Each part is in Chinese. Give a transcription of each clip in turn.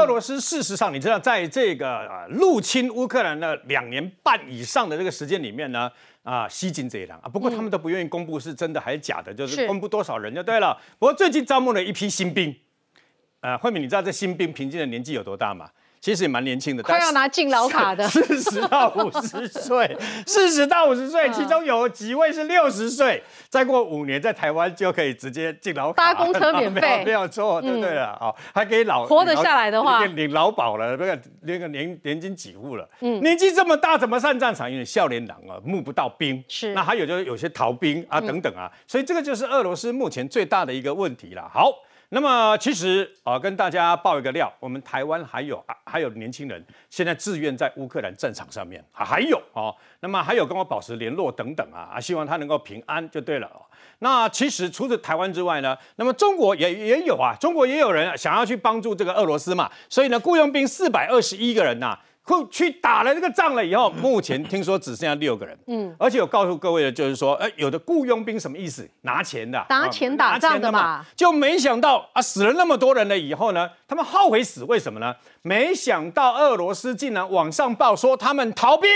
俄罗斯事实上，你知道，在这个入侵乌克兰的两年半以上的这个时间里面呢，啊，吸进这一档啊，不过他们都不愿意公布是真的还是假的，就是公布多少人就对了。不过最近招募了一批新兵，呃，慧敏，你知道这新兵平均的年纪有多大吗？其实也蛮年轻的，他要拿敬老卡的。四十到五十岁，四十到五十岁，其中有几位是六十岁，再过五年在台湾就可以直接进老卡。搭公车免费，没有错，对不对了？哦，还可以老活得下来的话，领老保了，那个那个年年金几户了？嗯，年纪这么大，怎么上战场？有点少年郎啊，募不到兵。是，那还有就是有些逃兵啊，等等啊，所以这个就是俄罗斯目前最大的一个问题了。好。那么其实啊，跟大家爆一个料，我们台湾还有还有年轻人现在自愿在乌克兰战场上面，还有啊，那么还有跟我保持联络等等啊，啊，希望他能够平安就对了。那其实除了台湾之外呢，那么中国也也有啊，中国也有人想要去帮助这个俄罗斯嘛，所以呢，雇佣兵四百二十一个人呐。去打了这个仗了以后，目前听说只剩下六个人。嗯，而且我告诉各位的就是说，哎，有的雇佣兵什么意思？拿钱的，拿钱打仗的嘛。就没想到啊，死了那么多人了以后呢，他们后悔死，为什么呢？没想到俄罗斯竟然网上报说他们逃兵，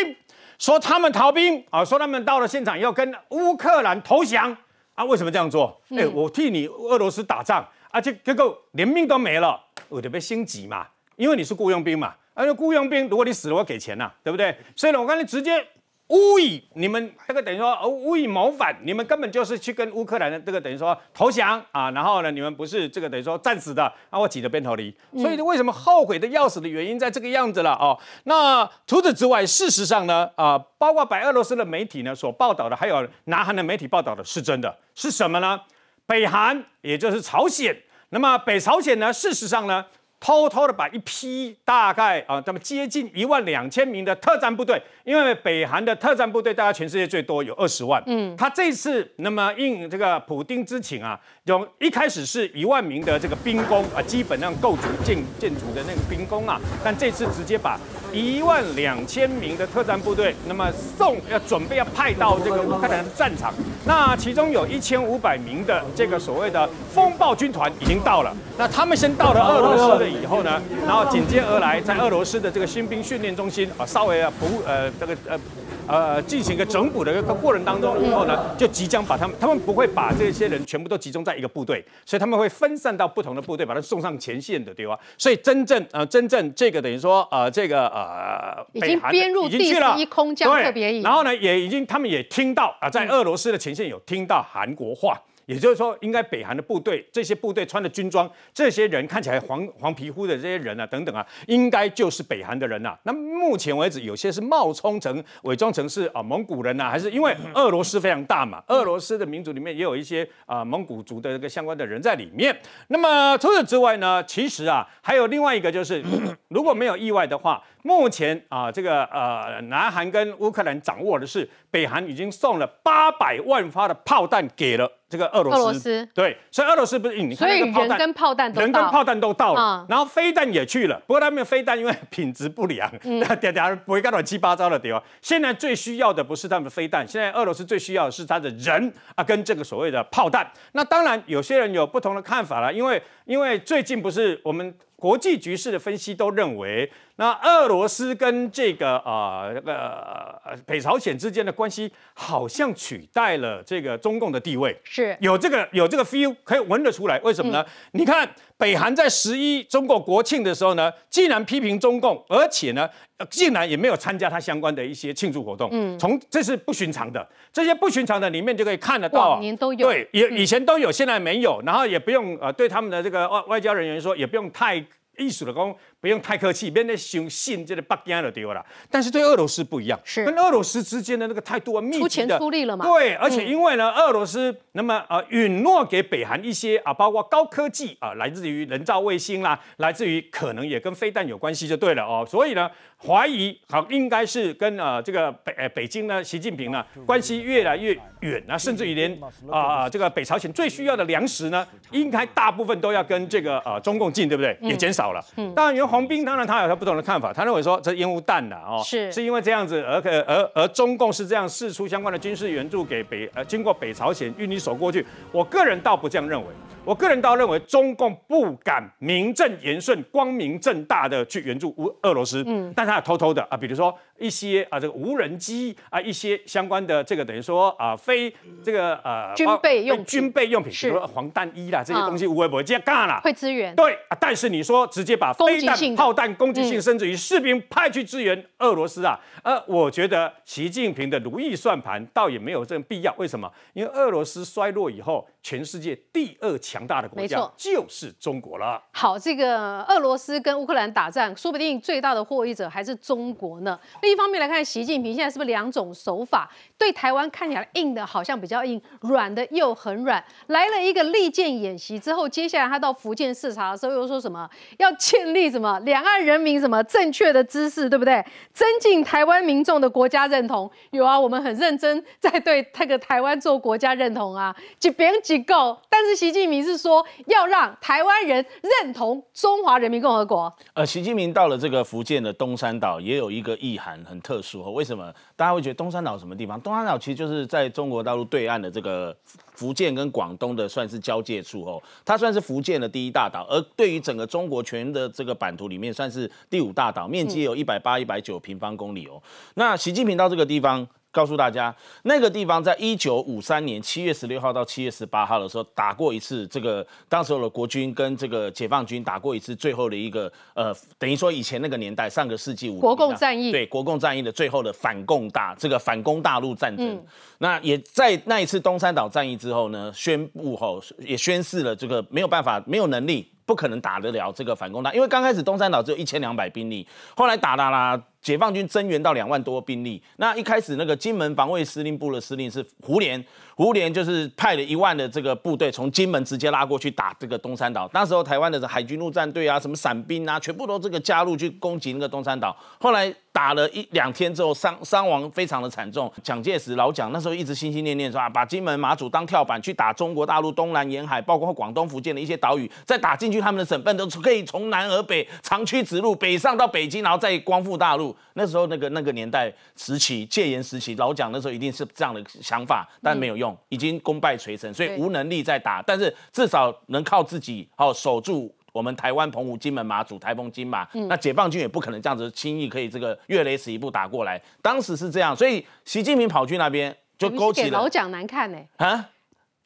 说他们逃兵啊，说他们到了现场以后跟乌克兰投降啊？为什么这样做？哎，我替你俄罗斯打仗，而且结果连命都没了，我就被心急嘛，因为你是雇佣兵嘛。而且雇佣兵，如果你死了，我给钱呐，对不对？所以呢，我刚才直接污以你们这个等于说污以谋反，你们根本就是去跟乌克兰这个等于说投降啊，然后呢，你们不是这个等于说战死的，那我挤着边头离。所以为什么后悔的要死的原因在这个样子了哦。那除此之外，事实上呢，啊，包括白俄罗斯的媒体呢所报道的，还有南韩的媒体报道的是真的是什么呢？北韩，也就是朝鲜，那么北朝鲜呢，事实上呢？偷偷的把一批大概啊，他们接近一万两千名的特战部队，因为北韩的特战部队大概全世界最多有二十万，嗯，他这次那么应这个普京之请啊，从一开始是一万名的这个兵工啊，基本上构筑建建筑的那个兵工啊，但这次直接把。一万两千名的特战部队，那么送要准备要派到这个乌克兰的战场，那其中有一千五百名的这个所谓的风暴军团已经到了，那他们先到了俄罗斯了以后呢，然后紧接而来在俄罗斯的这个新兵训练中心啊，稍微啊不呃这个呃。呃，进行一个整补的一个过程当中以后呢，就即将把他们，他们不会把这些人全部都集中在一个部队，所以他们会分散到不同的部队，把他送上前线的对吧？所以真正呃，真正这个等于说呃，这个呃，已经编入第一空降特别营。然后呢，也已经他们也听到啊，在俄罗斯的前线有听到韩国话。也就是说，应该北韩的部队，这些部队穿的军装，这些人看起来黄黄皮肤的这些人啊，等等啊，应该就是北韩的人啊。那目前为止，有些是冒充成、伪装成是啊蒙古人啊，还是因为俄罗斯非常大嘛，俄罗斯的民族里面也有一些啊蒙古族的这个相关的人在里面。那么除此之外呢，其实啊还有另外一个就是，如果没有意外的话，目前啊这个呃，南韩跟乌克兰掌握的是，北韩已经送了八百万发的炮弹给了。这个俄罗斯对，所以俄罗斯不是你看，所以人跟炮弹，人跟炮弹都到了，然后飞弹也去了。不过他们飞弹因为品质不良，点点不会干乱七八糟的。地方。现在最需要的不是他们飞弹，现在俄罗斯最需要的是他的人啊，跟这个所谓的炮弹。那当然，有些人有不同的看法了，因为因为最近不是我们。国际局势的分析都认为，那俄罗斯跟这个啊这个北朝鲜之间的关系好像取代了这个中共的地位，是有这个有这个 feel 可以闻得出来。为什么呢？你看。北韩在十一中国国庆的时候呢，竟然批评中共，而且呢，竟然也没有参加他相关的一些庆祝活动。嗯，从这是不寻常的，这些不寻常的里面就可以看得到。往年都有，对，也以前都有，现在没有。然后也不用呃，对他们的这个外外交人员说，也不用太艺术的功。不用太客气，免得相信这个北京都丢了。但是对俄罗斯不一样，是跟俄罗斯之间的那个态度啊，密切的出钱出力了嘛？对，而且因为呢，俄罗斯那么呃，允诺给北韩一些啊，包括高科技啊，来自于人造卫星啦，来自于可能也跟飞弹有关系就对了哦。所以呢，怀疑好应该是跟呃这个北北京呢，习近平呢关系越来越远啊，甚至于连啊这个北朝鲜最需要的粮食呢，应该大部分都要跟这个呃中共进，对不对？也减少了。嗯，当然有。洪斌当然他有他不同的看法，他认为说这烟雾弹呐，哦，是是因为这样子，而可而而中共是这样试出相关的军事援助给北呃，经过北朝鲜运你手过去。我个人倒不这样认为，我个人倒认为中共不敢名正言顺、光明正大的去援助乌俄罗斯，嗯，但他偷偷的啊，比如说。一些啊，这个无人机啊，一些相关的这个等于说啊，非这个呃军备用军备用品，比如说黄弹衣啦这些东西，微不会接干了？会支援？对啊，但是你说直接把飞弹、炮弹、攻击性，甚至于士兵派去支援俄罗斯啊，呃，我觉得习近平的如意算盘倒也没有这个必要。为什么？因为俄罗斯衰落以后，全世界第二强大的国家就是中国了。好，这个俄罗斯跟乌克兰打战，说不定最大的获益者还是中国呢。一方面来看，习近平现在是不是两种手法？对台湾看起来硬的，好像比较硬；软的又很软。来了一个利剑演习之后，接下来他到福建视察的时候，又说什么要建立什么两岸人民什么正确的姿识，对不对？增进台湾民众的国家认同。有啊，我们很认真在对那个台湾做国家认同啊，几边几够？但是习近平是说要让台湾人认同中华人民共和国。呃，习近平到了这个福建的东山岛，也有一个意涵很特殊哦。为什么大家会觉得东山岛什么地方？东山岛其实就是在中国大陆对岸的这个福建跟广东的算是交界处哦。它算是福建的第一大岛，而对于整个中国全的这个版图里面，算是第五大岛，面积有一百八、一百九平方公里哦。那习近平到这个地方。告诉大家，那个地方在一九五三年七月十六号到七月十八号的时候，打过一次。这个当时的国军跟这个解放军打过一次，最后的一个呃，等于说以前那个年代，上个世纪五国共战役对国共战役的最后的反共大这个反攻大陆战争。那也在那一次东山岛战役之后呢，宣布吼，也宣示了这个没有办法，没有能力。不可能打得了这个反攻的，因为刚开始东山岛只有一千两百兵力，后来打打啦，解放军增援到两万多兵力。那一开始那个金门防卫司令部的司令是胡琏。胡琏就是派了一万的这个部队从金门直接拉过去打这个东山岛。那时候台湾的海军陆战队啊，什么伞兵啊，全部都这个加入去攻击那个东山岛。后来打了一两天之后，伤伤亡非常的惨重。蒋介石老蒋那时候一直心心念念说啊，把金门马祖当跳板去打中国大陆东南沿海，包括广东、福建的一些岛屿，再打进去他们的省份，都可以从南而北长驱直入，北上到北京，然后再光复大陆。那时候那个那个年代时期戒严时期，老蒋那时候一定是这样的想法，但没有。已经功败垂成，所以无能力再打，但是至少能靠自己哦守住我们台湾澎湖金门马祖台风金马。那解放军也不可能这样子轻易可以这个越雷池一步打过来。当时是这样，所以习近平跑去那边就勾起了老蒋难看呢啊，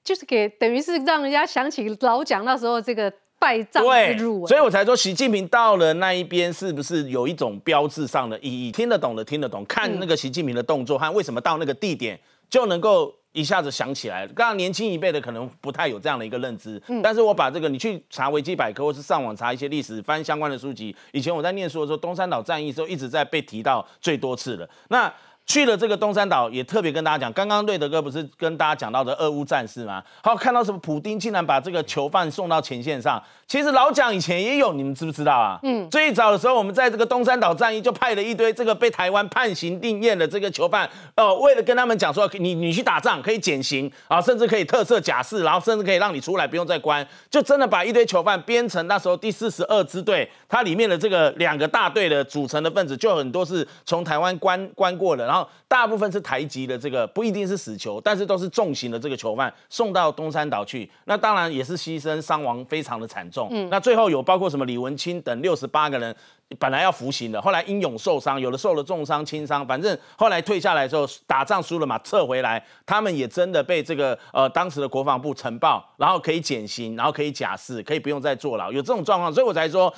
就是给等于是让人家想起老蒋那时候这个败仗。对，所以我才说习近平到了那一边是不是有一种标志上的意义？听得懂的听得懂，看那个习近平的动作和为什么到那个地点就能够。一下子想起来了，刚刚年轻一辈的可能不太有这样的一个认知，嗯，但是我把这个，你去查维基百科，或是上网查一些历史，翻相关的书籍，以前我在念书的时候，东山岛战役时候一直在被提到最多次了。那去了这个东山岛，也特别跟大家讲，刚刚瑞德哥不是跟大家讲到的二乌战士吗？好，看到什么普丁竟然把这个囚犯送到前线上。其实老蒋以前也有，你们知不知道啊？嗯，最早的时候，我们在这个东山岛战役就派了一堆这个被台湾判刑定验的这个囚犯，呃，为了跟他们讲说，你你去打仗可以减刑啊，甚至可以特赦假释，然后甚至可以让你出来不用再关，就真的把一堆囚犯编成那时候第四十二支队，它里面的这个两个大队的组成的分子，就很多是从台湾关关过的，然后大部分是台籍的这个，不一定是死囚，但是都是重刑的这个囚犯送到东山岛去，那当然也是牺牲伤亡非常的惨重。嗯，那最后有包括什么李文清等六十八个人，本来要服刑的，后来英勇受伤，有的受了重伤、轻伤，反正后来退下来之后，打仗输了嘛，撤回来，他们也真的被这个呃当时的国防部呈报，然后可以减刑，然后可以假释，可以不用再坐牢，有这种状况，所以我才说。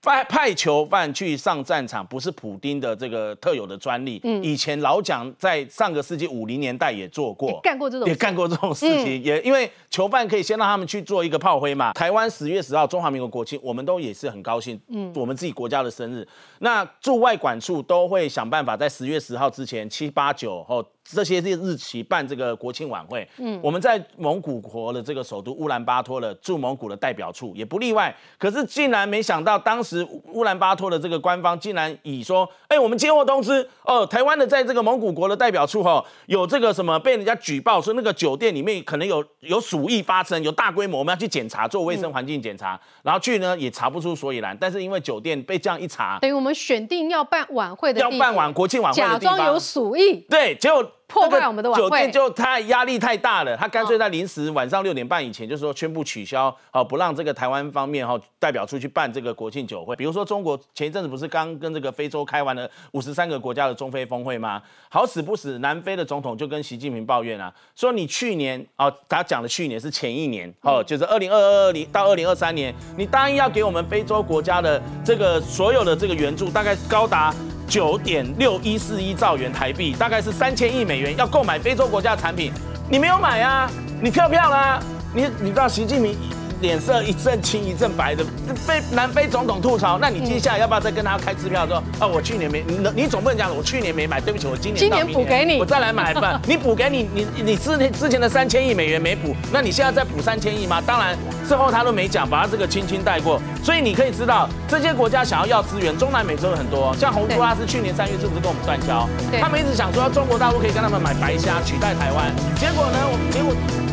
派派囚犯去上战场，不是普丁的这个特有的专利。嗯，以前老蒋在上个世纪五零年代也做过，干过这种也干过这种事情。也因为囚犯可以先让他们去做一个炮灰嘛。台湾十月十号，中华民国国庆，我们都也是很高兴，嗯，我们自己国家的生日。那驻外管处都会想办法在十月十号之前，七八九哦这些日日期办这个国庆晚会。嗯，我们在蒙古国的这个首都乌兰巴托的驻蒙古的代表处也不例外。可是竟然没想到当时。乌兰巴托的这个官方竟然以说：“哎，我们接获通知，哦，台湾的在这个蒙古国的代表处哈，有这个什么被人家举报说那个酒店里面可能有有鼠疫发生，有大规模，我们要去检查做卫生环境检查，然后去呢也查不出所以然，但是因为酒店被这样一查，等于我们选定要办晚会的地方，要办晚国庆晚会的地方，假装有鼠疫，对，结果。”破坏我们的晚会，酒店就太压力太大了。他干脆在临时晚上六点半以前就说宣布取消，哦，不让这个台湾方面哈代表出去办这个国庆酒会。比如说中国前一阵子不是刚跟这个非洲开完了五十三个国家的中非峰会吗？好死不死，南非的总统就跟习近平抱怨啊，说你去年哦，他讲的去年是前一年哦，就是二零二二年到二零二三年，你答应要给我们非洲国家的这个所有的这个援助，大概高达。九点六一四一兆元台币，大概是三千亿美元，要购买非洲国家产品，你没有买啊？你跳票啦？你你知道习近平？脸色一阵青一阵白的，被南非总统吐槽。那你接下来要不要再跟他开支票？说啊，我去年没，你你总不能讲我去年没买，对不起，我今年今 年补给你，我再来买一份。你补给你，你你之前之前的三千亿美元没补，那你现在再补三千亿吗？当然，之后他都没讲，把他这个轻轻带过。所以你可以知道，这些国家想要要资源，中南美洲很多，像洪都拉斯去年三月是不是跟我们断交？他们一直想说中国大陆可以跟他们买白虾取代台湾，结果呢？我结果。